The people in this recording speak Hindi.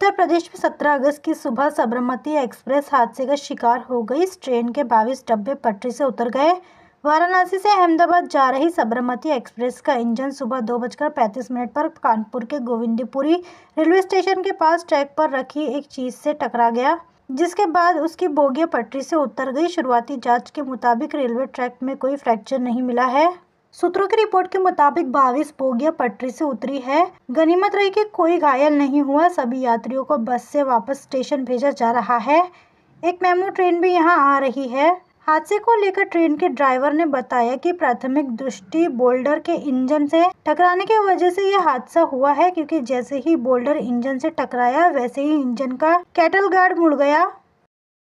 उत्तर प्रदेश में 17 अगस्त की सुबह सबरमती एक्सप्रेस हादसे का शिकार हो गई इस ट्रेन के 22 डब्बे पटरी से उतर गए वाराणसी से अहमदाबाद जा रही सबरमती एक्सप्रेस का इंजन सुबह दो बजकर पैंतीस मिनट पर कानपुर के गोविंदपुरी रेलवे स्टेशन के पास ट्रैक पर रखी एक चीज से टकरा गया जिसके बाद उसकी बोगिया पटरी से उतर गई शुरुआती जांच के मुताबिक रेलवे ट्रैक में कोई फ्रैक्चर नहीं मिला है सूत्रों की रिपोर्ट के मुताबिक बाविस बोगिया पटरी से उतरी है गनीमत रही कि कोई घायल नहीं हुआ सभी यात्रियों को बस से वापस स्टेशन भेजा जा रहा है एक मेमो ट्रेन भी यहां आ रही है हादसे को लेकर ट्रेन के ड्राइवर ने बताया कि प्राथमिक दृष्टि बोल्डर के इंजन से टकराने की वजह से यह हादसा हुआ है क्योंकि जैसे ही बोल्डर इंजन से टकराया वैसे ही इंजन का कैटल गार्ड मुड़ गया